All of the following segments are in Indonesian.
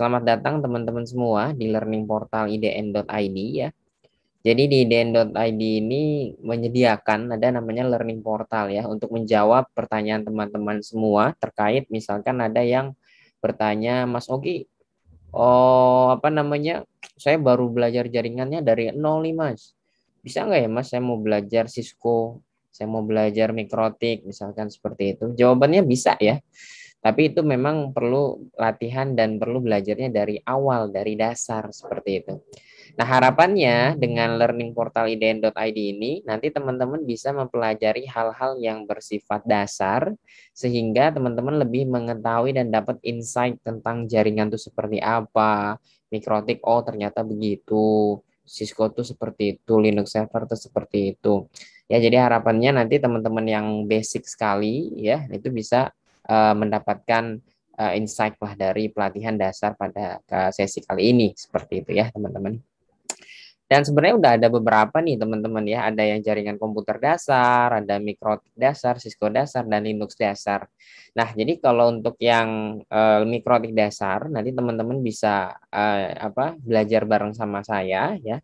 Selamat datang teman-teman semua di learning portal idn.id ya. Jadi di idn.id ini menyediakan ada namanya learning portal ya untuk menjawab pertanyaan teman-teman semua terkait misalkan ada yang bertanya Mas Ogi, oh apa namanya? Saya baru belajar jaringannya dari nol nih Mas. Bisa nggak ya Mas? Saya mau belajar Cisco, saya mau belajar mikrotik misalkan seperti itu. Jawabannya bisa ya tapi itu memang perlu latihan dan perlu belajarnya dari awal, dari dasar seperti itu. Nah, harapannya dengan learning portal idn.id ini nanti teman-teman bisa mempelajari hal-hal yang bersifat dasar sehingga teman-teman lebih mengetahui dan dapat insight tentang jaringan itu seperti apa, mikrotik oh ternyata begitu, Cisco itu seperti itu, Linux server itu seperti itu. Ya, jadi harapannya nanti teman-teman yang basic sekali ya itu bisa uh, mendapatkan uh, insight lah dari pelatihan dasar pada eh, sesi kali ini seperti itu ya teman-teman. Dan sebenarnya udah ada beberapa nih teman-teman ya, ada yang jaringan komputer dasar, ada mikrotik dasar, Cisco dasar, dan Linux dasar. Nah jadi kalau untuk yang uh, mikrotik dasar, nanti teman-teman bisa uh, apa belajar bareng sama saya ya.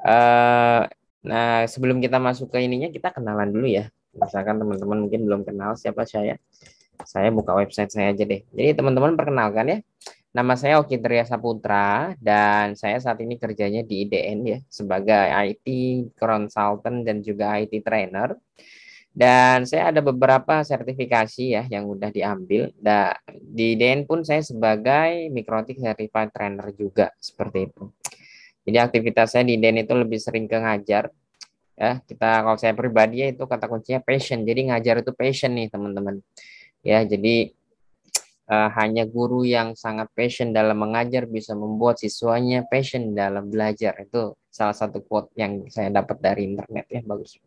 Uh, nah sebelum kita masuk ke ininya kita kenalan dulu ya. Misalkan teman-teman mungkin belum kenal siapa saya saya buka website saya aja deh. Jadi teman-teman perkenalkan ya, nama saya Oki Tria Saputra dan saya saat ini kerjanya di IDN ya sebagai IT consultant dan juga IT trainer. Dan saya ada beberapa sertifikasi ya yang udah diambil. Nah, di IDN pun saya sebagai Mikrotik Certified Trainer juga seperti itu. Jadi aktivitas saya di IDN itu lebih sering ke ngajar, ya kita kalau saya pribadi ya itu kata kuncinya passion jadi ngajar itu passion nih teman-teman ya jadi uh, hanya guru yang sangat passion dalam mengajar bisa membuat siswanya passion dalam belajar itu salah satu quote yang saya dapat dari internet ya bagus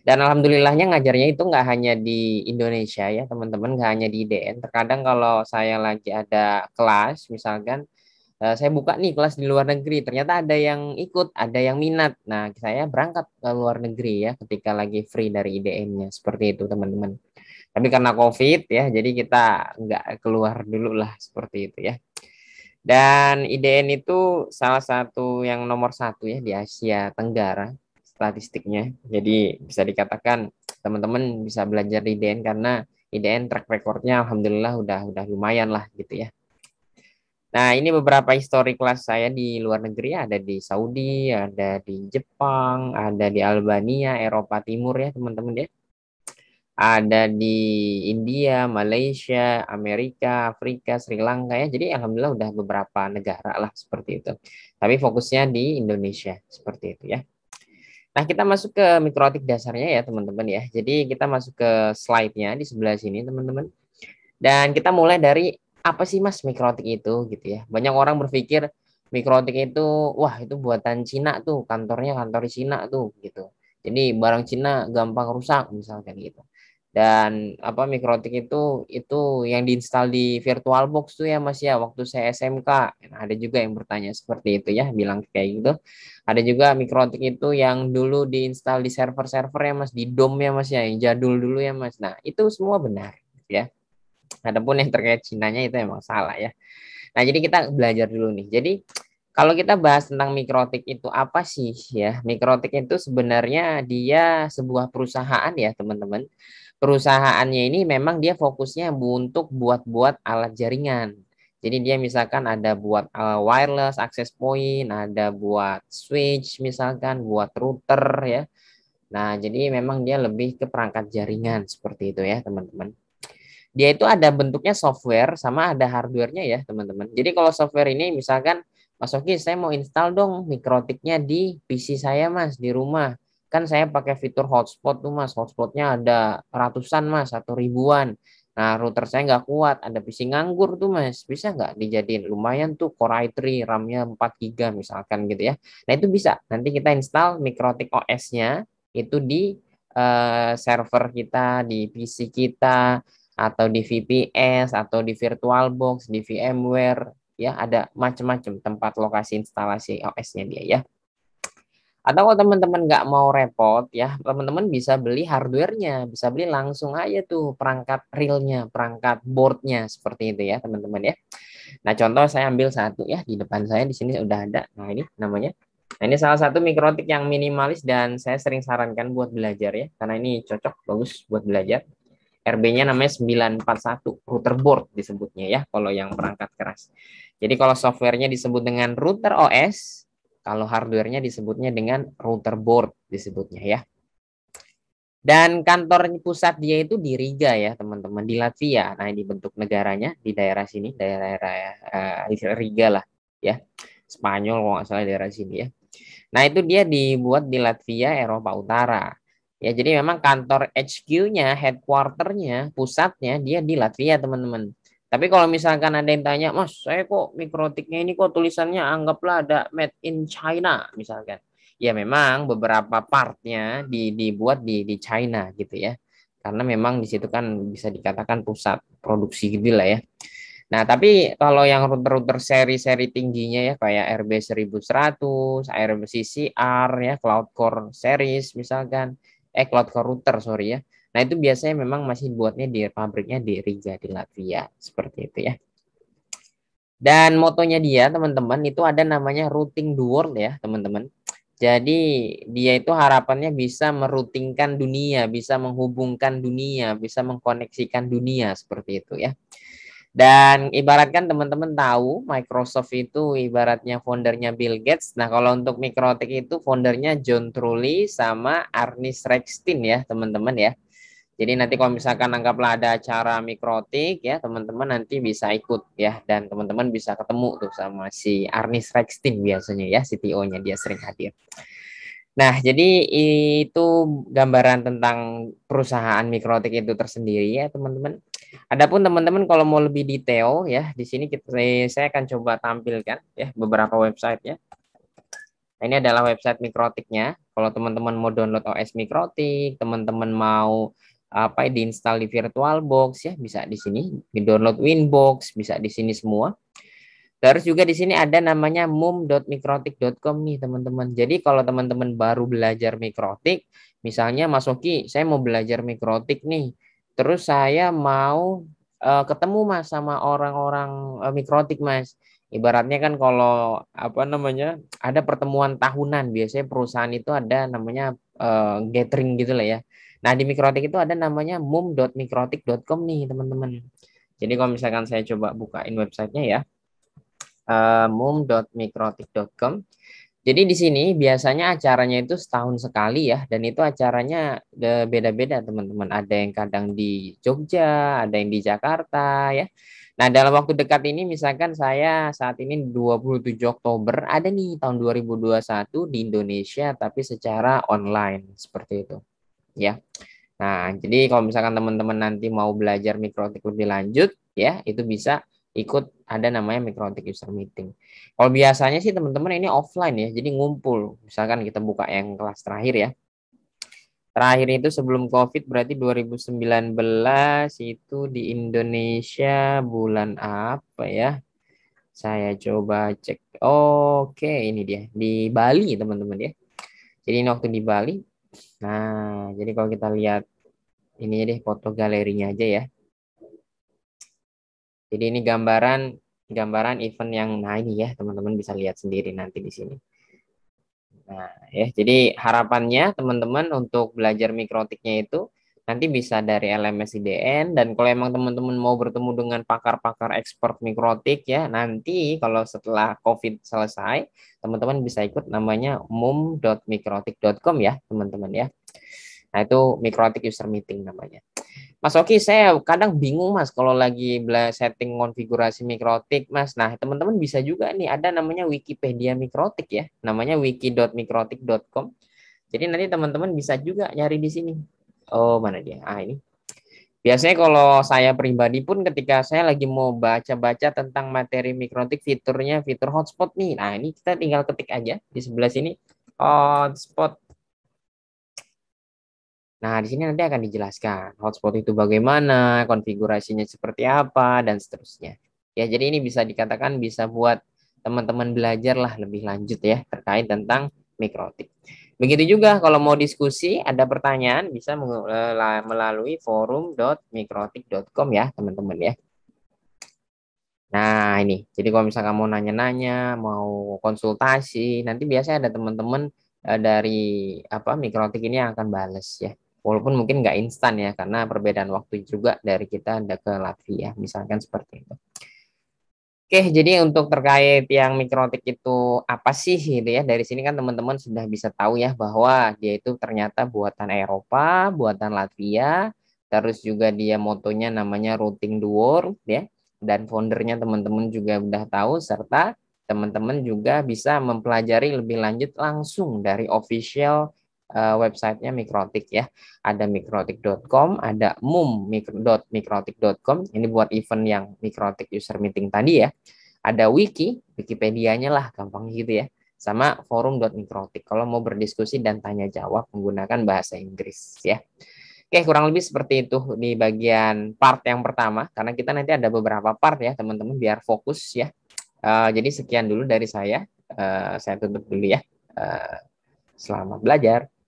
dan alhamdulillahnya ngajarnya itu nggak hanya di Indonesia ya teman-teman nggak hanya di IDN terkadang kalau saya lagi ada kelas misalkan eh, saya buka nih kelas di luar negeri ternyata ada yang ikut ada yang minat nah saya berangkat ke luar negeri ya ketika lagi free dari IDN-nya seperti itu teman-teman tapi karena COVID ya, jadi kita nggak keluar dulu lah seperti itu ya. Dan IDN itu salah satu yang nomor satu ya di Asia Tenggara statistiknya. Jadi bisa dikatakan teman-teman bisa belajar di IDN karena IDN track recordnya alhamdulillah udah udah lumayan lah gitu ya. Nah ini beberapa histori kelas saya di luar negeri ada di Saudi, ada di Jepang, ada di Albania, Eropa Timur ya teman-teman ya ada di India, Malaysia, Amerika, Afrika, Sri Lanka ya. Jadi alhamdulillah udah beberapa negara lah seperti itu. Tapi fokusnya di Indonesia seperti itu ya. Nah, kita masuk ke mikrotik dasarnya ya, teman-teman ya. Jadi kita masuk ke slide-nya di sebelah sini, teman-teman. Dan kita mulai dari apa sih Mas mikrotik itu gitu ya. Banyak orang berpikir mikrotik itu wah itu buatan Cina tuh, kantornya kantor Cina tuh gitu. Jadi barang Cina gampang rusak misalkan gitu dan apa mikrotik itu itu yang diinstal di virtual box tuh ya mas ya waktu saya SMK nah, ada juga yang bertanya seperti itu ya bilang kayak gitu ada juga mikrotik itu yang dulu diinstal di server-server ya mas di dom ya mas ya yang jadul dulu ya mas nah itu semua benar gitu ya adapun yang terkait Cinanya itu emang salah ya nah jadi kita belajar dulu nih jadi kalau kita bahas tentang mikrotik itu apa sih ya mikrotik itu sebenarnya dia sebuah perusahaan ya teman-teman perusahaannya ini memang dia fokusnya untuk buat-buat alat jaringan. Jadi dia misalkan ada buat wireless access point, ada buat switch misalkan, buat router ya. Nah, jadi memang dia lebih ke perangkat jaringan seperti itu ya, teman-teman. Dia itu ada bentuknya software sama ada hardware-nya ya, teman-teman. Jadi kalau software ini misalkan Mas Oki, saya mau install dong mikrotiknya di PC saya, Mas, di rumah kan saya pakai fitur hotspot tuh mas hotspotnya ada ratusan mas satu ribuan nah router saya nggak kuat ada PC nganggur tuh mas bisa nggak dijadiin lumayan tuh Core i3 RAM-nya 4 GB misalkan gitu ya nah itu bisa nanti kita install Mikrotik OS-nya itu di uh, server kita di PC kita atau di VPS atau di VirtualBox di VMware ya ada macam-macam tempat lokasi instalasi OS-nya dia ya atau kalau teman-teman nggak mau repot ya, teman-teman bisa beli hardware-nya, bisa beli langsung aja tuh perangkat realnya, perangkat boardnya seperti itu ya teman-teman ya. Nah contoh saya ambil satu ya di depan saya di sini udah ada. Nah ini namanya. Nah ini salah satu mikrotik yang minimalis dan saya sering sarankan buat belajar ya, karena ini cocok bagus buat belajar. RB-nya namanya 941 router board disebutnya ya kalau yang perangkat keras. Jadi kalau softwarenya disebut dengan router OS, kalau hardware-nya disebutnya dengan router board disebutnya ya. Dan kantor pusat dia itu di Riga ya teman-teman di Latvia. Nah ini bentuk negaranya di daerah sini daerah-daerah uh, Riga lah ya Spanyol kalau nggak salah daerah sini ya. Nah itu dia dibuat di Latvia Eropa Utara. Ya jadi memang kantor HQ-nya, headquarternya, pusatnya dia di Latvia teman-teman. Tapi kalau misalkan ada yang tanya, Mas, saya kok mikrotiknya ini kok tulisannya anggaplah ada made in China misalkan. Ya memang beberapa partnya di, dibuat di, di China gitu ya. Karena memang di situ kan bisa dikatakan pusat produksi gitu lah ya. Nah, tapi kalau yang router-router seri-seri tingginya ya kayak RB1100, RBCCR, CCR ya, Cloud Core series misalkan, eh Cloud Core router sorry ya Nah, itu biasanya memang masih buatnya di pabriknya di Riga di Latvia, seperti itu ya. Dan motonya dia, teman-teman, itu ada namanya routing the world ya, teman-teman. Jadi dia itu harapannya bisa merutingkan dunia, bisa menghubungkan dunia, bisa mengkoneksikan dunia seperti itu ya. Dan ibaratkan teman-teman tahu Microsoft itu ibaratnya foundernya Bill Gates. Nah kalau untuk Mikrotik itu foundernya John Trulli sama Arnis Rextin ya teman-teman ya. Jadi nanti kalau misalkan anggaplah ada acara mikrotik ya teman-teman nanti bisa ikut ya dan teman-teman bisa ketemu tuh sama si Arnis Rexting biasanya ya CTO-nya dia sering hadir. Nah, jadi itu gambaran tentang perusahaan mikrotik itu tersendiri ya, teman-teman. Adapun teman-teman kalau mau lebih detail ya, di sini kita saya akan coba tampilkan ya beberapa website ya. Nah, ini adalah website mikrotiknya. Kalau teman-teman mau download OS mikrotik, teman-teman mau apa diinstal di VirtualBox ya, bisa di sini di-download Winbox, bisa di sini semua. Terus juga di sini ada namanya mum.mikrotik.com nih teman-teman. Jadi kalau teman-teman baru belajar mikrotik, misalnya Mas Oki, saya mau belajar mikrotik nih. Terus saya mau uh, ketemu Mas sama orang-orang uh, mikrotik Mas. Ibaratnya kan kalau apa namanya? ada pertemuan tahunan, biasanya perusahaan itu ada namanya uh, gathering gitu lah ya. Nah di Mikrotik itu ada namanya mum.mikrotik.com nih teman-teman. Jadi kalau misalkan saya coba bukain websitenya ya, uh, eh, mum.mikrotik.com. Jadi di sini biasanya acaranya itu setahun sekali ya, dan itu acaranya e, beda-beda teman-teman. Ada yang kadang di Jogja, ada yang di Jakarta ya. Nah dalam waktu dekat ini misalkan saya saat ini 27 Oktober ada nih tahun 2021 di Indonesia tapi secara online seperti itu ya. Nah jadi kalau misalkan teman-teman nanti mau belajar mikrotik lebih lanjut ya itu bisa ikut ada namanya Mikrotik User Meeting. Kalau biasanya sih teman-teman ini offline ya, jadi ngumpul. Misalkan kita buka yang kelas terakhir ya. Terakhir itu sebelum COVID berarti 2019 itu di Indonesia bulan apa ya? Saya coba cek. Oke, ini dia. Di Bali teman-teman ya. Jadi ini waktu di Bali. Nah, jadi kalau kita lihat ini deh foto galerinya aja ya. Jadi ini gambaran gambaran event yang nah ini ya teman-teman bisa lihat sendiri nanti di sini. Nah, ya, jadi harapannya teman-teman untuk belajar mikrotiknya itu nanti bisa dari LMS IDN dan kalau emang teman-teman mau bertemu dengan pakar-pakar ekspor mikrotik ya nanti kalau setelah COVID selesai teman-teman bisa ikut namanya mum.mikrotik.com ya teman-teman ya. Nah itu mikrotik user meeting namanya. Mas Oki, saya kadang bingung Mas kalau lagi setting konfigurasi mikrotik Mas. Nah, teman-teman bisa juga nih ada namanya Wikipedia mikrotik ya. Namanya wiki.mikrotik.com. Jadi nanti teman-teman bisa juga nyari di sini. Oh, mana dia? Ah, ini. Biasanya kalau saya pribadi pun ketika saya lagi mau baca-baca tentang materi mikrotik fiturnya, fitur hotspot nih. Nah, ini kita tinggal ketik aja di sebelah sini hotspot Nah, di sini nanti akan dijelaskan hotspot itu bagaimana, konfigurasinya seperti apa, dan seterusnya. Ya, jadi ini bisa dikatakan bisa buat teman-teman belajar lah lebih lanjut ya terkait tentang Mikrotik. Begitu juga kalau mau diskusi, ada pertanyaan bisa eh, melalui forum.mikrotik.com ya teman-teman ya. Nah ini, jadi kalau misalnya kamu nanya-nanya, mau konsultasi, nanti biasanya ada teman-teman eh, dari apa mikrotik ini yang akan bales ya walaupun mungkin nggak instan ya karena perbedaan waktu juga dari kita ada ke Latvia misalkan seperti itu. Oke, jadi untuk terkait yang mikrotik itu apa sih gitu ya. Dari sini kan teman-teman sudah bisa tahu ya bahwa dia itu ternyata buatan Eropa, buatan Latvia, terus juga dia motonya namanya Routing the World ya. Dan foundernya teman-teman juga sudah tahu serta teman-teman juga bisa mempelajari lebih lanjut langsung dari official uh, websitenya Mikrotik ya. Ada mikrotik.com, ada mum.mikrotik.com. Ini buat event yang Mikrotik user meeting tadi ya. Ada wiki, Wikipedia-nya lah gampang gitu ya. Sama forum.mikrotik kalau mau berdiskusi dan tanya jawab menggunakan bahasa Inggris ya. Oke, kurang lebih seperti itu di bagian part yang pertama karena kita nanti ada beberapa part ya, teman-teman biar fokus ya. Uh, jadi sekian dulu dari saya. Uh, saya tutup dulu ya. Uh, selamat belajar.